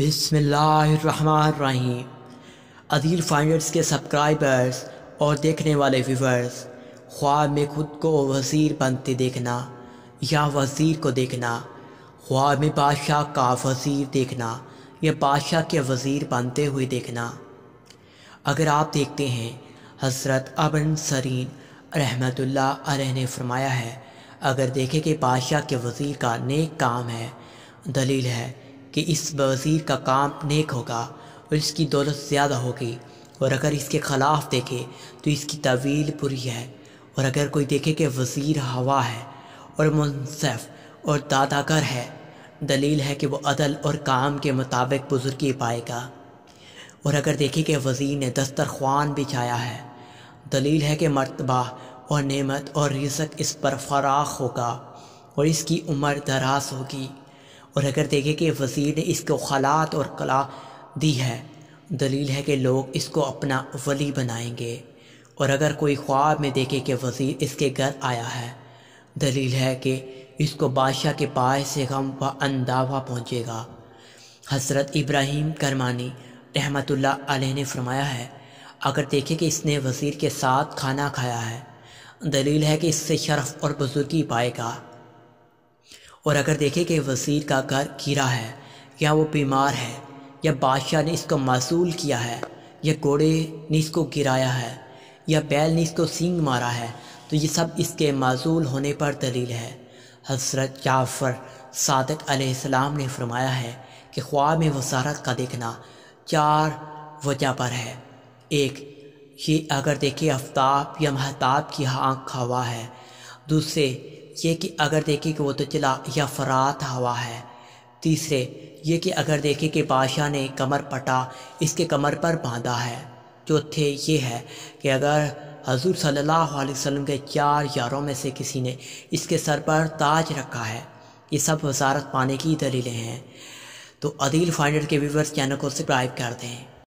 बिसमीम अजील फाइंडर्स के सब्सक्राइबर्स और देखने वाले व्यूवर्स ख्वाब में खुद को वज़ीर बनते देखना या वज़ीर को देखना ख्वाब में बादशाह का वज़ीर देखना या बादशाह के वज़ीर बनते हुए देखना अगर आप देखते हैं हज़रत अबन सरीन रहमतुल्ला ने फरमाया है अगर देखे कि बादशाह के वज़ीर का नेक काम है दलील है कि इस वज़ीर का काम नेक होगा और इसकी दौलत ज़्यादा होगी और अगर इसके ख़िलाफ़ देखे तो इसकी तवील बुरी है और अगर कोई देखे कि वज़ीर हवा है और मुनसफ और दादागर है दलील है कि वो अदल और काम के मुताबिक बुजुर्गी पाएगा और अगर देखे कि वज़ीर ने दस्तरखान बिछाया है दलील है कि मरतबा और नेमत और रिजक इस पर फराख होगा और इसकी उम्र दराज होगी और अगर देखें कि वज़ीर ने इसको खलात और कला दी है दलील है कि लोग इसको अपना वली बनाएंगे और अगर कोई ख्वाब में देखे कि वज़ीर इसके घर आया है दलील है कि इसको बादशाह के पास से गम व अंदावा पहुँचेगा हज़रत इब्राहिम करमानी रहमत ने फरमाया है अगर देखे कि इसने वज़ीर के साथ खाना खाया है दलील है कि इससे शर्फ और बुज़ुर्गी पाएगा और अगर देखें कि वजीर का घर गिरा है या वो बीमार है या बादशाह ने इसको मासूल किया है या घोड़े ने इसको गिराया है या बैल ने इसको सींग मारा है तो ये सब इसके मासूल होने पर दलील है हजरत जाफ़र सादक आसमाम ने फरमाया है कि ख्वाब में वसारत का देखना चार वजह पर है एक ये अगर देखे आफ्ताब या महताब की आँख हवा है दूसरे ये कि अगर देखे कि वो तो चला या फरात हवा है तीसरे ये कि अगर देखे कि बादशाह ने कमर पटा इसके कमर पर बांधा है चौथे ये है कि अगर हजूर सल्लल्लाहु अलैहि वसल्लम के चार यारों में से किसी ने इसके सर पर ताज रखा है ये सब वजारत पाने की दलीलें हैं तो अदील फाइंडर के व्यूवर्स चैनल को सब्सक्राइब कर दें